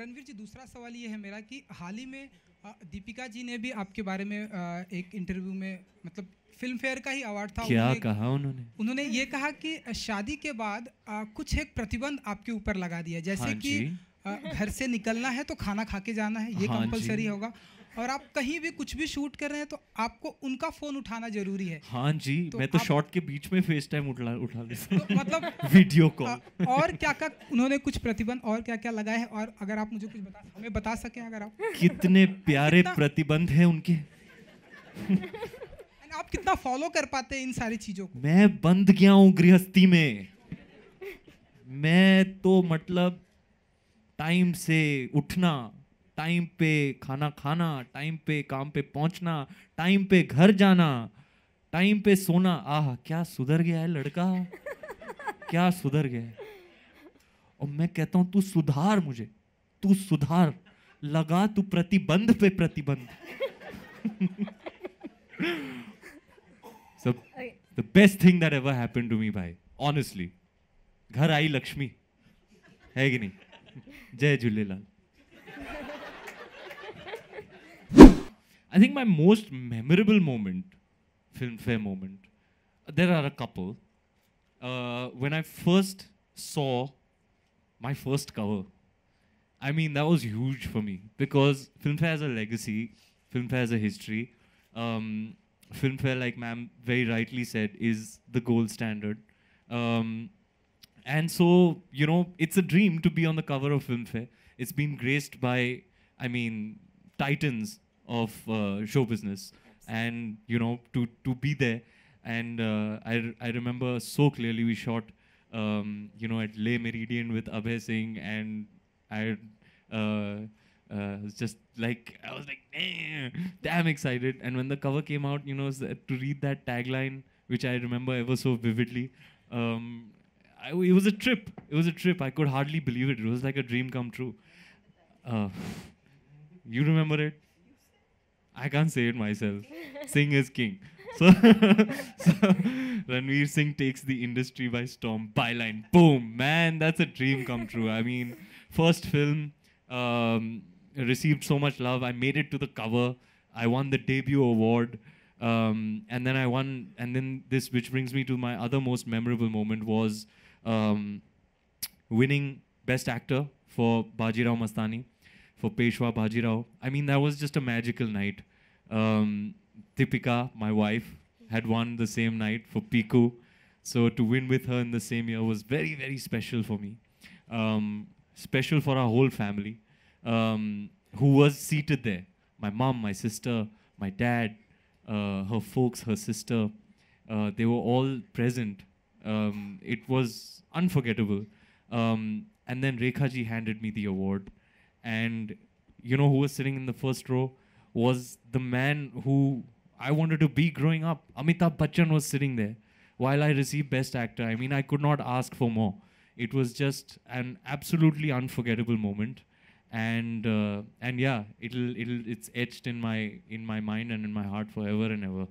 रणवीर जी दूसरा सवाल ये है मेरा कि हाल ही में दीपिका जी ने भी आपके बारे में एक इंटरव्यू में मतलब फिल्म फेयर का ही अवार्ड था क्या उन्होंने, कहा उन्होंने उन्होंने ये कहा कि शादी के बाद कुछ एक प्रतिबंध आपके ऊपर लगा दिया जैसे हाँ कि घर से निकलना है तो खाना खा के जाना है ये हाँ कंपलसरी होगा और आप कहीं भी कुछ भी शूट कर रहे हैं तो आपको उनका फोन उठाना जरूरी है हाँ जी तो मैं तो शॉट के बीच में फेस टाइम उठा उठा लेता तो मतलब वीडियो कॉल और क्या क्या उन्होंने कुछ प्रतिबंध और क्या क्या लगाए हैं और अगर आप मुझे कुछ बता हमें बता सके अगर आप कितने प्यारे प्रतिबंध हैं उनके आप कितना फॉलो कर पाते हैं इन सारी चीजों को मैं बंद गया हूँ गृहस्थी में मैं तो मतलब टाइम से उठना टाइम पे खाना खाना टाइम पे काम पे पहुंचना टाइम पे घर जाना टाइम पे सोना आह क्या सुधर गया है लड़का क्या सुधर गया है और मैं कहता हूं तू सुधार मुझे तू सुधार लगा तू प्रतिबंध पे प्रतिबंध सब the best thing that ever happened to me भाई ऑनेस्टली घर आई लक्ष्मी है कि नहीं जय Jhulelal I think my most memorable moment, filmfare moment, there are a couple. Uh, when I first saw my first cover, I mean, that was huge for me because Filmfare has a legacy, Filmfare has a history. Um, Filmfare, like ma'am very rightly said, is the gold standard. Um, and so, you know, it's a dream to be on the cover of Filmfare. It's been graced by, I mean, titans of uh, show business and you know to to be there and uh, I, I remember so clearly we shot um, you know at Le Meridian with Abhay Singh and I uh, uh was just like I was like damn, damn excited and when the cover came out you know to read that tagline which I remember ever so vividly um, it was a trip it was a trip I could hardly believe it it was like a dream come true uh, you remember it I can't say it myself. Singh is king. So, so Ranveer Singh takes the industry by storm. Byline, boom, man, that's a dream come true. I mean, first film um, received so much love. I made it to the cover. I won the debut award. Um, and then I won, and then this, which brings me to my other most memorable moment, was um, winning Best Actor for Bajirao Mastani for Peshwa Bajirao, I mean, that was just a magical night. Um, Tipika, my wife, had won the same night for Piku. So to win with her in the same year was very, very special for me. Um, special for our whole family, um, who was seated there. My mom, my sister, my dad, uh, her folks, her sister. Uh, they were all present. Um, it was unforgettable. Um, and then Rekha ji handed me the award and you know who was sitting in the first row was the man who I wanted to be growing up. Amitabh Bachchan was sitting there while I received Best Actor. I mean, I could not ask for more. It was just an absolutely unforgettable moment, and uh, and yeah, it'll it'll it's etched in my in my mind and in my heart forever and ever.